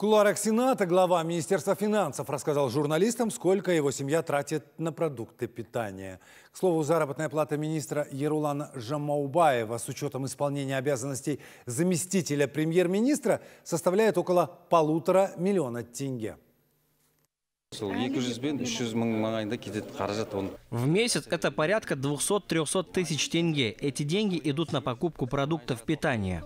кулуарах Сената глава Министерства финансов рассказал журналистам, сколько его семья тратит на продукты питания. К слову, заработная плата министра Ерулана Жамаубаева с учетом исполнения обязанностей заместителя премьер-министра составляет около полутора миллиона тенге. В месяц это порядка 200-300 тысяч тенге. Эти деньги идут на покупку продуктов питания.